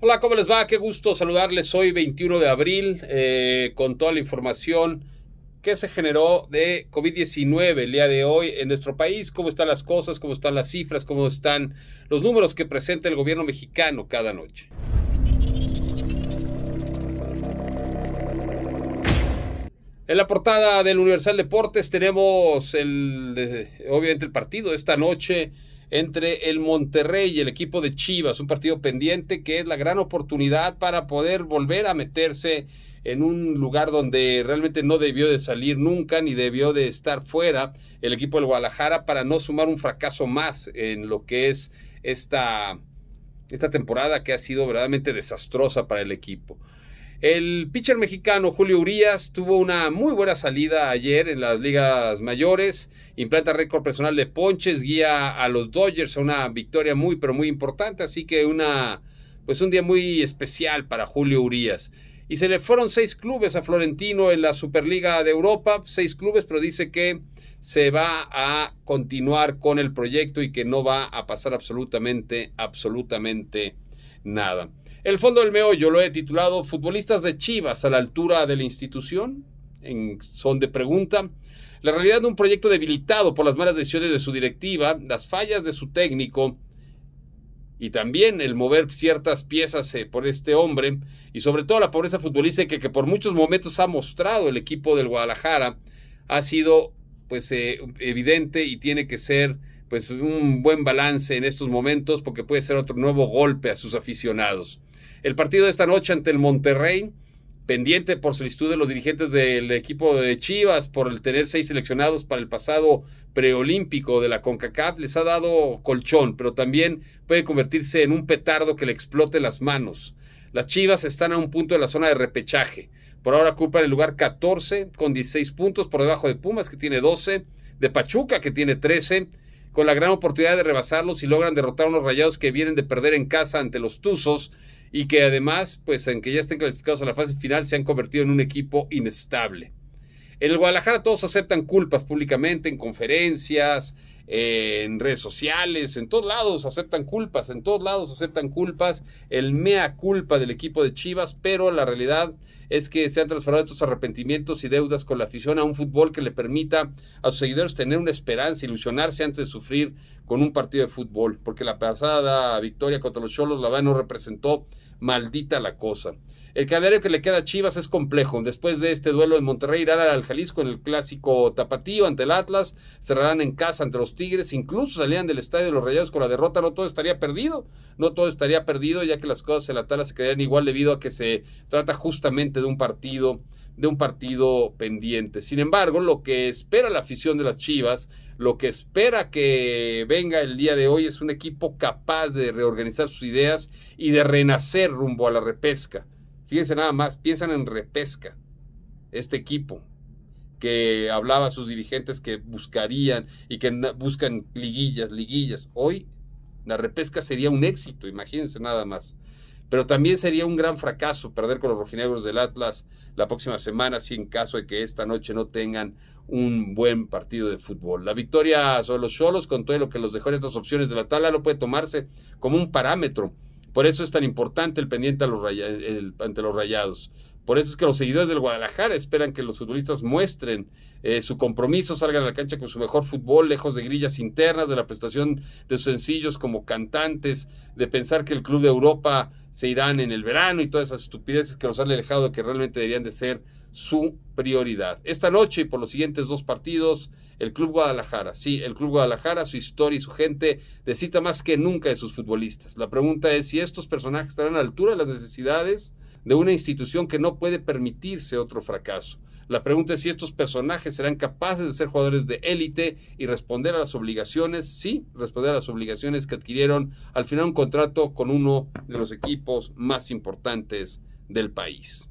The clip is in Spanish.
Hola, ¿cómo les va? Qué gusto saludarles hoy 21 de abril eh, con toda la información que se generó de COVID-19 el día de hoy en nuestro país, cómo están las cosas, cómo están las cifras, cómo están los números que presenta el gobierno mexicano cada noche. En la portada del Universal Deportes tenemos el, eh, obviamente el partido esta noche entre el Monterrey y el equipo de Chivas, un partido pendiente que es la gran oportunidad para poder volver a meterse en un lugar donde realmente no debió de salir nunca ni debió de estar fuera el equipo del Guadalajara para no sumar un fracaso más en lo que es esta, esta temporada que ha sido verdaderamente desastrosa para el equipo. El pitcher mexicano Julio Urias tuvo una muy buena salida ayer en las ligas mayores, implanta récord personal de ponches, guía a los Dodgers a una victoria muy pero muy importante, así que una pues un día muy especial para Julio Urías. Y se le fueron seis clubes a Florentino en la Superliga de Europa, seis clubes, pero dice que se va a continuar con el proyecto y que no va a pasar absolutamente, absolutamente nada. El fondo del yo lo he titulado Futbolistas de Chivas a la altura de la institución, en son de pregunta. La realidad de un proyecto debilitado por las malas decisiones de su directiva, las fallas de su técnico y también el mover ciertas piezas eh, por este hombre y sobre todo la pobreza futbolística que, que por muchos momentos ha mostrado el equipo del Guadalajara ha sido pues eh, evidente y tiene que ser pues un buen balance en estos momentos porque puede ser otro nuevo golpe a sus aficionados. El partido de esta noche ante el Monterrey, pendiente por solicitud de los dirigentes del equipo de Chivas por el tener seis seleccionados para el pasado preolímpico de la CONCACAF, les ha dado colchón, pero también puede convertirse en un petardo que le explote las manos. Las Chivas están a un punto de la zona de repechaje. Por ahora ocupan el lugar 14 con 16 puntos por debajo de Pumas que tiene 12, de Pachuca que tiene 13 con la gran oportunidad de rebasarlos y logran derrotar a unos rayados que vienen de perder en casa ante los Tuzos y que además, pues en que ya estén clasificados a la fase final, se han convertido en un equipo inestable. En el Guadalajara todos aceptan culpas públicamente, en conferencias, en redes sociales, en todos lados aceptan culpas, en todos lados aceptan culpas, el mea culpa del equipo de Chivas, pero la realidad es que se han transformado estos arrepentimientos y deudas con la afición a un fútbol que le permita a sus seguidores tener una esperanza, ilusionarse antes de sufrir con un partido de fútbol, porque la pasada victoria contra los Cholos, la verdad, no representó Maldita la cosa. El calendario que le queda a Chivas es complejo. Después de este duelo en Monterrey irán al Jalisco en el clásico tapatío ante el Atlas, cerrarán en casa ante los Tigres, incluso salían del estadio de los Rayados con la derrota, no todo estaría perdido, no todo estaría perdido ya que las cosas en la tala se quedarían igual debido a que se trata justamente de un partido de un partido pendiente. Sin embargo, lo que espera la afición de las Chivas, lo que espera que venga el día de hoy es un equipo capaz de reorganizar sus ideas y de renacer rumbo a la repesca. Fíjense nada más, piensan en repesca, este equipo que hablaba a sus dirigentes que buscarían y que buscan liguillas, liguillas. Hoy la repesca sería un éxito, imagínense nada más. Pero también sería un gran fracaso perder con los rojinegros del Atlas la próxima semana si en caso de que esta noche no tengan un buen partido de fútbol. La victoria sobre los Cholos, con todo lo que los dejó en estas opciones de la tabla, no puede tomarse como un parámetro por eso es tan importante el pendiente a los ante los rayados. Por eso es que los seguidores del Guadalajara esperan que los futbolistas muestren eh, su compromiso, salgan a la cancha con su mejor fútbol, lejos de grillas internas, de la prestación de sencillos como cantantes, de pensar que el Club de Europa se irán en el verano y todas esas estupideces que nos han alejado de que realmente deberían de ser su prioridad. Esta noche y por los siguientes dos partidos, el Club Guadalajara, sí, el Club Guadalajara, su historia y su gente necesita más que nunca de sus futbolistas. La pregunta es si estos personajes estarán a la altura de las necesidades de una institución que no puede permitirse otro fracaso. La pregunta es si estos personajes serán capaces de ser jugadores de élite y responder a las obligaciones, sí, responder a las obligaciones que adquirieron al final un contrato con uno de los equipos más importantes del país.